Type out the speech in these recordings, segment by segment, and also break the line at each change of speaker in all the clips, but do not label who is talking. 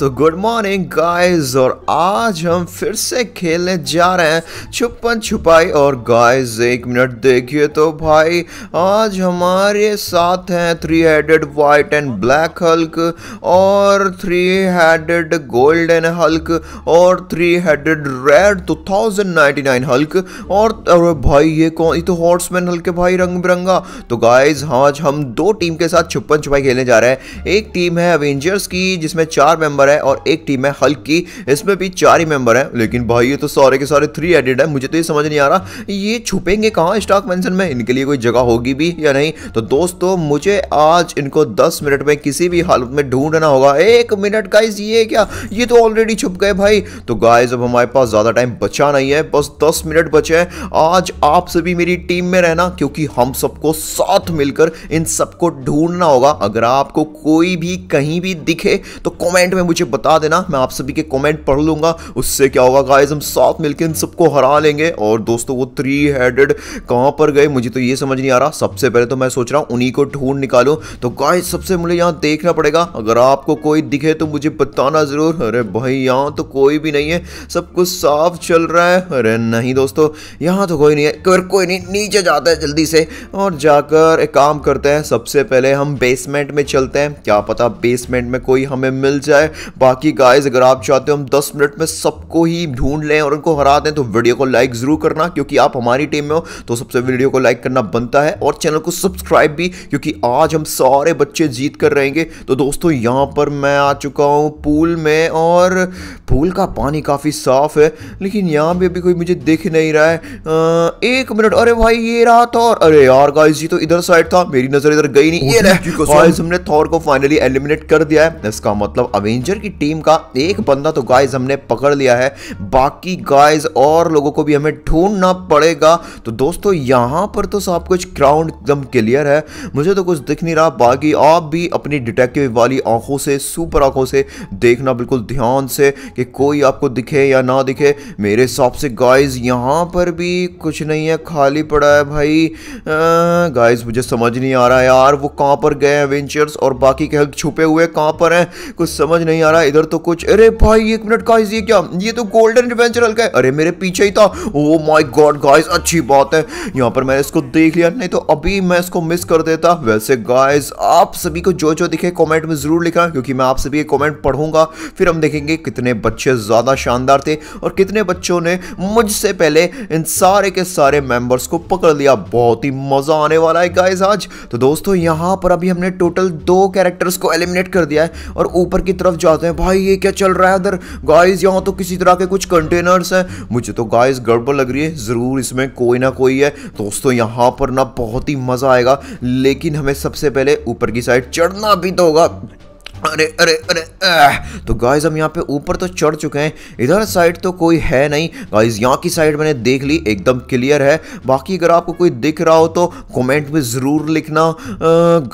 तो good morning guys और आज हम फिर से खेलने जा रहे हैं छुपन छुपाई और गाइस एक मिनट देखिए तो भाई आज हमारे साथ हैं three headed white and black Hulk और थ्री हेडेड गोल्डन हल्क और three headed red two thousand ninety nine Hulk और अरे भाई ये कौन ये तो हॉर्समैन हल्क है भाई रंग बिरंगा तो गाइज आज हम दो टीम के साथ छुपन छुपाई खेलने जा रहे हैं एक टीम है अवेंजर्स की जिसमें चार मेंबर है और एक टीम है हल्क की इसमें भी चार ही मेंबर है लेकिन भाई ये तो सारे के सारे थ्री एडेड है मुझे तो ये समझ नहीं आ रहा ये छुपेंगे कहाँ स्टॉक मेंशन में इनके लिए कोई जगह होगी भी या नहीं तो दोस्तों मुझे आज इनको दस मिनट में किसी भी हालत में ढूंढना होगा एक मिनट गाइज ये क्या ये तो ऑलरेडी छुप गए भाई तो गाइज अब हमारे पास ज़्यादा टाइम बचा नहीं है बस दस मिनट बचे हैं आज आप सभी मेरी टीम में रहना क्योंकि हम सबको साथ मिलकर इन सबको ढूंढना होगा अगर आपको कोई भी कहीं भी दिखे तो कमेंट में मुझे बता देना मैं आप सभी के कमेंट पढ़ लूंगा उससे क्या होगा गाइस हम साथ मिलकर इन सबको हरा लेंगे और दोस्तों वो थ्री हेडेड कहाँ पर गए मुझे तो ये समझ नहीं आ रहा सबसे पहले तो मैं सोच रहा हूँ उन्हीं को ढूंढ निकालू तो गाय सबसे मुझे यहाँ देखना पड़ेगा अगर आपको कोई दिखे तो मुझे बताना ज़रूर अरे भाई यहाँ तो कोई भी नहीं है सब कुछ साफ चल रहा है अरे नहीं दोस्तों यहाँ तो कोई नहीं है कोई नहीं नीचे जाता है जल्दी से और जाकर एक काम करते हैं सबसे पहले हम बेसमेंट में चलते हैं क्या पता बेसमेंट में कोई हमें मिल जाए है बाकी गाइस अगर आप चाहते हो हम 10 मिनट में सबको ही ढूंढ लें और उनको हरा दें तो वीडियो को लाइक ज़रूर करना क्योंकि आप हमारी टीम में हो तो सबसे वीडियो को लाइक करना बनता है और चैनल को सब्सक्राइब भी क्योंकि आज हम सारे बच्चे जीत कर रहेंगे तो दोस्तों यहाँ पर मैं आ चुका हूँ पूल में और पूल का पानी काफ़ी साफ है लेकिन यहाँ पर अभी कोई मुझे दिख नहीं रहा है एक मिनट अरे भाई ये रहा था और अरे यार गाइस जी तो इधर साइड था मेरी नज़र इधर गई नहीं ये हमने थॉर को फाइनली एलिमिनेट कर दिया है इसका मतलब अभी रेंजर की टीम का एक बंदा तो गाइज हमने पकड़ लिया है बाकी गाइज और लोगों को भी हमें ढूंढना पड़ेगा तो दोस्तों यहाँ पर तो सब कुछ क्राउंड एकदम क्लियर है मुझे तो कुछ दिख नहीं रहा बाकी आप भी अपनी डिटेक्टिव वाली आंखों से सुपर आंखों से देखना बिल्कुल ध्यान से कि कोई आपको दिखे या ना दिखे मेरे हिसाब से गाइज यहाँ पर भी कुछ नहीं है खाली पड़ा है भाई गाइज मुझे समझ नहीं आ रहा यार वो कहाँ पर गए हैं वेंचर्स और बाकी के हक छुपे हुए कहाँ पर हैं कुछ समझ समझ नहीं आ रहा इधर तो कुछ अरे भाई एक मिनट का ये क्या ये तो गोल्डन एडवेंचर हल्का है अरे मेरे पीछे ही था ओ माई गॉड गाइज अच्छी बात है यहाँ पर मैंने इसको देख लिया नहीं तो अभी मैं इसको मिस कर देता वैसे गाइज आप सभी को जो जो दिखे कॉमेंट में जरूर लिखा क्योंकि मैं आप सभी कॉमेंट पढ़ूंगा फिर हम देखेंगे कितने बच्चे ज्यादा शानदार थे और कितने बच्चों ने मुझसे पहले इन सारे के सारे मेंबर्स को पकड़ लिया बहुत ही मजा आने वाला है गाइज आज तो दोस्तों यहाँ पर अभी हमने टोटल दो कैरेक्टर्स को एलिमिनेट कर दिया है और ऊपर की तरफ तरफ जाते हैं भाई ये क्या चल रहा है उधर गाइस यहाँ तो किसी तरह के कुछ कंटेनर्स हैं मुझे तो गाइस गड़बड़ लग रही है ज़रूर इसमें कोई ना कोई है दोस्तों यहाँ पर ना बहुत ही मज़ा आएगा लेकिन हमें सबसे पहले ऊपर की साइड चढ़ना भी तो होगा अरे अरे अरे तो गाइज हम यहाँ पे ऊपर तो चढ़ चुके हैं इधर साइड तो कोई है नहीं गाइज यहाँ की साइड मैंने देख ली एकदम क्लियर है बाकी अगर आपको कोई दिख रहा हो तो कमेंट में ज़रूर लिखना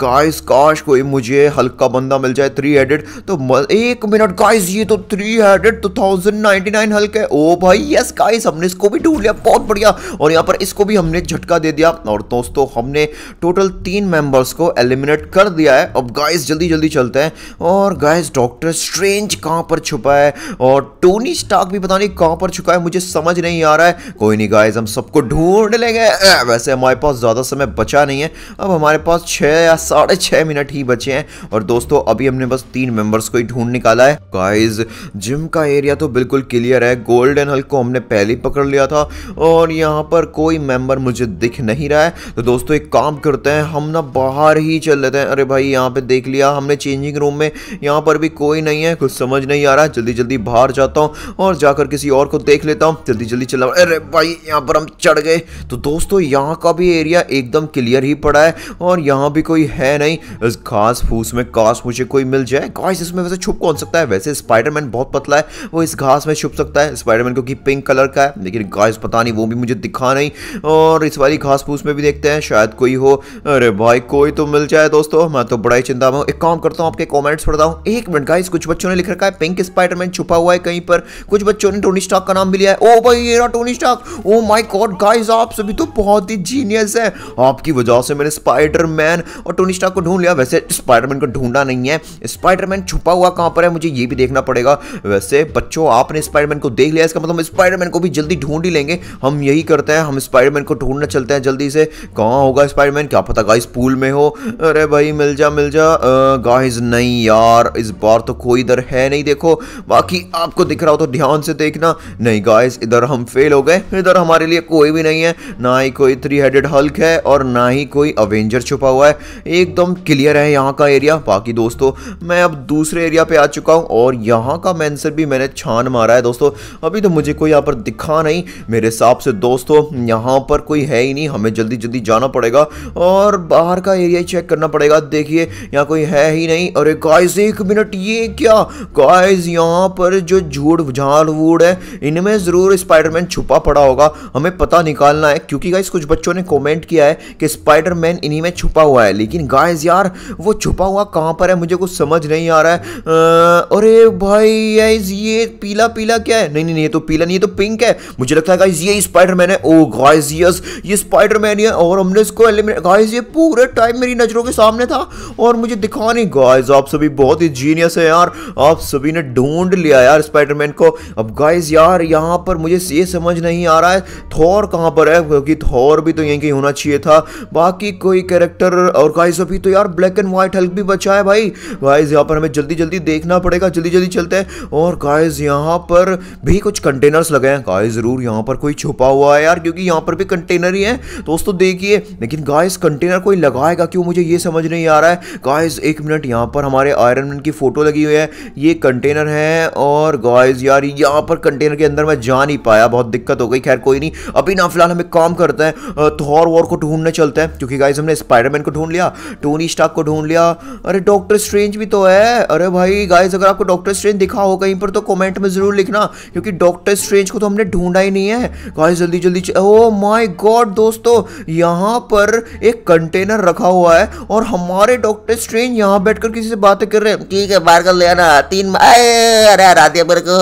गाइज काश कोई मुझे हल्का बंदा मिल जाए थ्री हेडेड तो म, एक मिनट गाइज ये तो three headed two thousand ninety nine Hulk है ओ भाई यस गाइज हमने इसको भी ढूंढ लिया बहुत बढ़िया और यहाँ पर इसको भी हमने झटका दे दिया और दोस्तों हमने टोटल तीन मेम्बर्स को एलिमिनेट कर दिया है अब गाइज जल्दी जल्दी चलते हैं और गाइस डॉक्टर स्ट्रेंज कहाँ पर छुपा है और टोनी स्टार्क भी पता नहीं कहाँ पर छुपा है मुझे समझ नहीं आ रहा है कोई नहीं गाइस हम सबको ढूंढ लेंगे वैसे हमारे पास ज़्यादा समय बचा नहीं है अब हमारे पास छः या साढ़े छः मिनट ही बचे हैं और दोस्तों अभी हमने बस तीन मेंबर्स को ही ढूंढ निकाला है गाइज जिम का एरिया तो बिल्कुल क्लियर है गोल्डन हल्क को हमने पहले ही पकड़ लिया था और यहाँ पर कोई मेंबर मुझे दिख नहीं रहा है तो दोस्तों एक काम करते हैं हम ना बाहर ही चल लेते हैं अरे भाई यहाँ पे देख लिया हमने चेंजिंग रूम में में यहाँ पर भी कोई नहीं है कुछ समझ नहीं आ रहा जल्दी जल्दी बाहर जाता हूँ और जाकर किसी और को देख लेता हूँ जल्दी जल्दी चला अरे भाई यहाँ पर हम चढ़ गए तो दोस्तों यहाँ का भी एरिया एकदम क्लियर ही पड़ा है और यहाँ भी कोई है नहीं इस घास फूस में काश मुझे कोई मिल जाए काश इसमें वैसे छुप कौन सकता है वैसे स्पाइडरमैन बहुत पतला है वो इस घास में छुप सकता है स्पाइडरमैन क्योंकि पिंक कलर का है लेकिन गाइस पता नहीं वो भी मुझे दिखा नहीं और इस वाली घास फूस में भी देखते हैं शायद कोई हो अरे भाई कोई तो मिल जाए दोस्तों मैं तो बड़ा ही चिंता में हूँ एक काम करता हूँ आपके कॉमेंट कमेंट्स पढ़ता हूँ एक मिनट गाइस कुछ बच्चों ने लिख रखा है पिंक स्पाइडरमैन छुपा हुआ है कहीं पर कुछ बच्चों ने टोनी स्टॉक का नाम भी लिया है ओ भाई ये रहा Tony Stark oh my god guys आप सभी तो बहुत ही जीनियस है आपकी वजह से मैंने स्पाइडरमैन और टोनी स्टॉक को ढूंढ लिया वैसे स्पाइडरमैन को ढूंढा नहीं है स्पाइडरमैन छुपा हुआ कहाँ पर है मुझे ये भी देखना पड़ेगा वैसे बच्चों आपने स्पाइडरमैन को देख लिया इसका मतलब स्पाइडरमैन को भी जल्दी ढूंढ ही लेंगे हम यही करते हैं हम स्पाइडरमैन को ढूंढना चलते हैं जल्दी से कहाँ होगा स्पाइडरमैन क्या पता गाइस पूल में हो अरे भाई मिल जा मिल जा गाइस नहीं यार इस बार तो कोई इधर है नहीं देखो बाकी आपको दिख रहा हो तो ध्यान से देखना नहीं गाइस इधर हम फेल हो गए इधर हमारे लिए कोई भी नहीं है ना ही कोई थ्री हेडेड हल्क है और ना ही कोई अवेंजर छुपा हुआ है एकदम क्लियर है यहाँ का एरिया बाकी दोस्तों मैं अब दूसरे एरिया पे आ चुका हूँ और यहाँ का मैंसर भी मैंने छान मारा है दोस्तों अभी तो मुझे कोई यहाँ पर दिखा नहीं मेरे हिसाब से दोस्तों यहाँ पर कोई है ही नहीं हमें जल्दी जल्दी जाना पड़ेगा और बाहर का एरिया चेक करना पड़ेगा देखिए यहाँ कोई है ही नहीं और एक गाइस एक मिनट ये क्या गाइस यहाँ पर जो झूठ झाड़ वूड है इनमें ज़रूर स्पाइडरमैन छुपा पड़ा होगा हमें पता निकालना है क्योंकि गाइस कुछ बच्चों ने कमेंट किया है कि स्पाइडरमैन इन्हीं में छुपा हुआ है लेकिन गाइस यार वो छुपा हुआ कहाँ पर है मुझे कुछ समझ नहीं आ रहा है आ, अरे भाई गाइस ये पीला पीला क्या है नहीं नहीं ये तो पीला नहीं ये तो पिंक है मुझे लगता है गाइस ये स्पाइडरमैन है ओ गाइस यस ये स्पाइडरमैन है और हमने इसको एलिमिनेट गाइस ये पूरे टाइम मेरी नज़रों के सामने था और मुझे दिखा नहीं गाइस आप सभी भी बहुत ही जीनियस है यार आप सभी ने ढूंढ लिया यार स्पाइडरमैन को अब गाइज यार यहाँ पर मुझे ये समझ नहीं आ रहा है थॉर कहाँ पर है क्योंकि थॉर भी तो यहीं कहीं होना चाहिए था बाकी कोई कैरेक्टर और गाइज अभी तो यार ब्लैक एंड व्हाइट हल्क भी बचा है भाई गाइज यहाँ पर हमें जल्दी जल्दी देखना पड़ेगा जल्दी जल्दी चलते हैं और गाइज यहाँ पर भी कुछ कंटेनर्स लगे हैं गाइज ज़रूर यहाँ पर कोई छुपा हुआ है यार क्योंकि यहाँ पर भी कंटेनर ही है दोस्तों देखिए लेकिन गाइज कंटेनर कोई लगाएगा क्यों मुझे ये समझ नहीं आ रहा है गाइज एक मिनट यहाँ पर हमारे हमारे आयरन मैन की फ़ोटो लगी हुई है ये कंटेनर है और गॉयज़ यार यहाँ पर कंटेनर के अंदर मैं जा नहीं पाया बहुत दिक्कत हो गई खैर कोई नहीं अभी ना फिलहाल हमें काम करते हैं थॉर वॉर को ढूंढने चलते हैं क्योंकि गाइज हमने स्पाइडरमैन को ढूंढ लिया टोनी स्टाक को ढूंढ लिया अरे डॉक्टर स्ट्रेंज भी तो है अरे भाई गाइज अगर आपको डॉक्टर स्ट्रेंज दिखा हो कहीं पर तो कॉमेंट में ज़रूर लिखना क्योंकि डॉक्टर स्ट्रेंज को तो हमने ढूंढा ही नहीं है गाइज जल्दी जल्दी ओ माई गॉड दोस्तों यहाँ पर एक कंटेनर रखा हुआ है और हमारे डॉक्टर स्ट्रेंज यहाँ बैठकर किसी से बात बात कर रहे हैं ठीक है मार कर लेना तीन अरे राधे मेरे को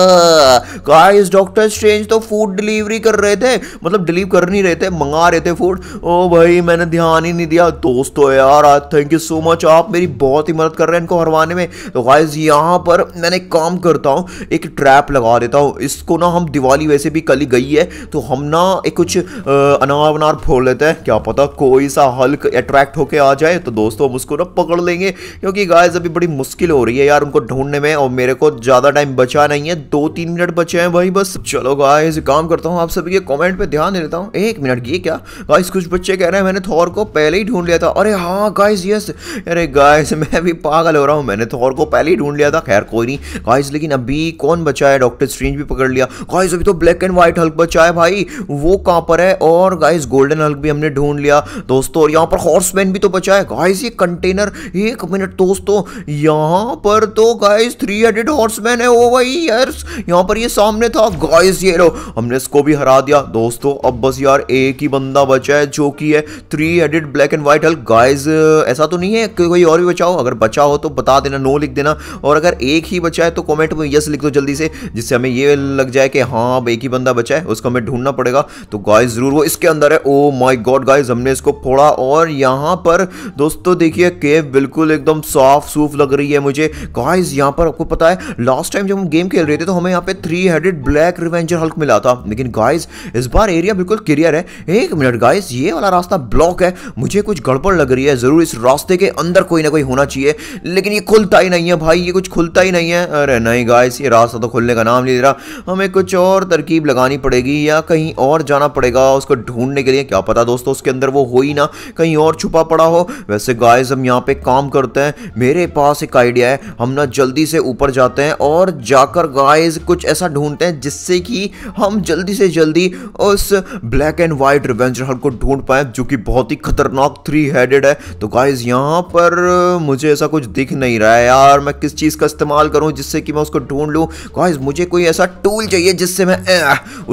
गाइस डॉक्टर स्ट्रेंज तो फूड डिलीवरी कर रहे थे मतलब डिलीव कर नहीं रहे थे मंगा रहे थे फूड ओ भाई मैंने ध्यान ही नहीं दिया दोस्तों यार थैंक यू सो मच आप मेरी बहुत ही मदद कर रहे हैं इनको हरवाने में तो गाइस यहाँ पर मैंने काम करता हूँ एक ट्रैप लगा देता हूँ इसको ना हम दिवाली वैसे भी कल ही गई है तो हम ना एक कुछ अनार वनार फोड़ लेते हैं क्या पता कोई सा हल्क अट्रैक्ट होके आ जाए तो दोस्तों हम उसको ना पकड़ लेंगे क्योंकि गाइज अभी थोड़ी मुश्किल हो रही है यार उनको ढूंढने में और मेरे को ज्यादा टाइम बचा नहीं है दो तीन मिनट बचे हैं भाई बस चलो गाइस काम करता हूँ आप सभी के कमेंट पे ध्यान देता हूँ एक मिनट ये क्या गाइस कुछ बच्चे कह रहे हैं मैंने थौर को पहले ही ढूंढ लिया था अरे हाँ गाइस यस अरे गाइस मैं भी पागल हो रहा हूँ मैंने थौर को पहले ही ढूंढ लिया था खैर कोई नहीं गाइस लेकिन अभी कौन बचा है डॉक्टर स्ट्रेंज भी पकड़ लिया गाइस अभी तो ब्लैक एंड व्हाइट हल्क बचा है भाई वो कहाँ पर है और गाइस गोल्डन हल्क भी हमने ढूंढ लिया दोस्तों और यहाँ पर हॉर्समैन भी तो बचा है गाइस ये कंटेनर एक मिनट दोस्तों यहाँ पर तो गाइस थ्री हेडेड हॉर्समैन है ओ भाई यर्स यहाँ पर ये सामने था गाइस ये लो हमने इसको भी हरा दिया दोस्तों अब बस यार एक ही बंदा बचा है जो कि है three headed black and white Hulk guys ऐसा तो नहीं है कोई और भी बचाओ अगर बचा हो तो बता देना नो लिख देना और अगर एक ही बचा है तो कॉमेंट में यस लिख दो जल्दी से जिससे हमें ये लग जाए कि हाँ अब एक ही बंदा बचा है उसको हमें ढूंढना पड़ेगा तो गाइज जरूर वो इसके अंदर है ओ माई गॉड गाइज हमने इसको फोड़ा और यहाँ पर दोस्तों देखिए केव बिल्कुल एकदम साफ सूफ लग रही है मुझे गाइस यहाँ पर आपको पता है लास्ट टाइम जब हम गेम खेल रहे थे तो हमें यहाँ पे three headed black revenger Hulk मिला था लेकिन गाइस इस बार एरिया बिल्कुल क्लियर है एक मिनट गाइस ये वाला रास्ता ब्लॉक है मुझे कुछ गड़बड़ लग रही है ज़रूर इस रास्ते के अंदर कोई ना कोई होना चाहिए लेकिन ये खुलता ही नहीं है भाई ये कुछ खुलता ही नहीं है अरे नहीं गाइस ये रास्ता तो खुलने का नाम नहीं दे रहा हमें कुछ और तरकीब लगानी पड़ेगी या कहीं और जाना पड़ेगा उसको ढूंढने के लिए क्या पता दोस्तों उसके अंदर वो हो ही ना कहीं और छुपा पड़ा हो वैसे गाइस हम यहाँ पे काम करते हैं मेरे पास से का आइडिया है हम ना जल्दी से ऊपर जाते हैं और जाकर गाइस कुछ ऐसा ढूंढते हैं जिससे कि हम जल्दी से जल्दी उस ब्लैक एंड वाइट रिवेंजर हल को ढूंढ पाए जो कि बहुत ही खतरनाक थ्री हेडेड है तो गाइज यहाँ पर मुझे ऐसा कुछ दिख नहीं रहा है यार मैं किस चीज़ का इस्तेमाल करूँ जिससे कि मैं उसको ढूंढ लूँ गाइज मुझे कोई ऐसा टूल चाहिए जिससे मैं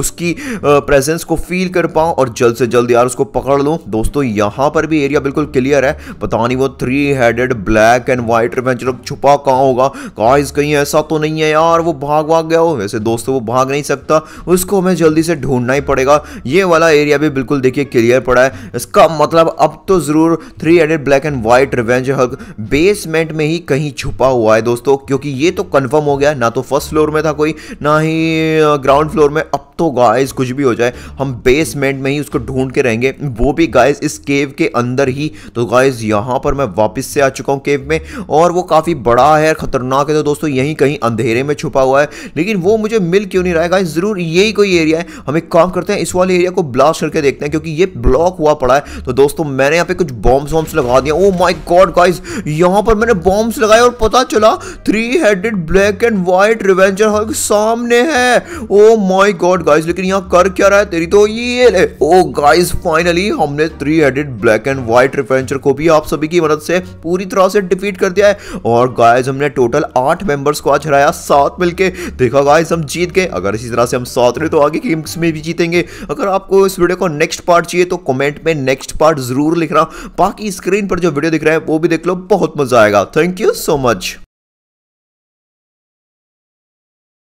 उसकी प्रेजेंस को फील कर पाऊँ और जल्द से जल्द यार उसको पकड़ लूँ दोस्तों यहाँ पर भी एरिया बिल्कुल क्लियर है पता नहीं वो three headed black and white revenge crunch छुपा कहा होगा गाइस कहीं ऐसा तो नहीं है यार वो भाग भाग गया हो वैसे दोस्तों वो भाग नहीं सकता उसको हमें जल्दी से ढूंढना ही पड़ेगा ये वाला एरिया भी बिल्कुल देखिए क्लियर पड़ा है इसका मतलब अब तो ज़रूर three headed black and white revenge Hulk basement में ही कहीं छुपा हुआ है दोस्तों क्योंकि ये तो कन्फर्म हो गया ना तो फर्स्ट फ्लोर में था कोई ना ही ग्राउंड फ्लोर में अब तो गाइस कुछ भी हो जाए हम बेसमेंट में ही उसको ढूंढ के रहेंगे वो भी गाइस इस केव के अंदर ही तो गाइस यहां पर मैं वापस से आ चुका हूँ केव में और वो वो काफ़ी बड़ा है ख़तरनाक है तो दोस्तों यहीं कहीं अंधेरे में छुपा हुआ है लेकिन वो मुझे मिल क्यों नहीं रहा है ज़रूर यही कोई एरिया है हम एक काम करते हैं इस वाले एरिया को ब्लास्ट करके देखते हैं क्योंकि ये ब्लॉक हुआ पड़ा है तो दोस्तों मैंने यहाँ पे कुछ बॉम्ब्स वॉम्ब्स लगा दिया ओ माई गॉड गाइज यहाँ पर मैंने बॉम्ब्स लगाए और पता चला three headed black and white revenger Hulk सामने है ओ माई गॉड गाइज लेकिन यहाँ कर क्या रहा है तेरी तो ये ले ओ गाइज फाइनली हमने three headed black and white revenger को भी आप सभी की मदद से पूरी तरह से डिफीट कर दिया है और गाइज हमने टोटल आठ मेंबर्स को आज हराया सात मिलके देखा गाइज हम जीत गए अगर इसी तरह से हम सात रहे तो आगे गेम्स में भी जीतेंगे अगर आपको इस वीडियो का नेक्स्ट पार्ट चाहिए तो कमेंट में नेक्स्ट पार्ट जरूर लिख रहा बाकी स्क्रीन पर जो वीडियो दिख रहा है वो भी देख लो बहुत मजा आएगा थैंक यू सो मच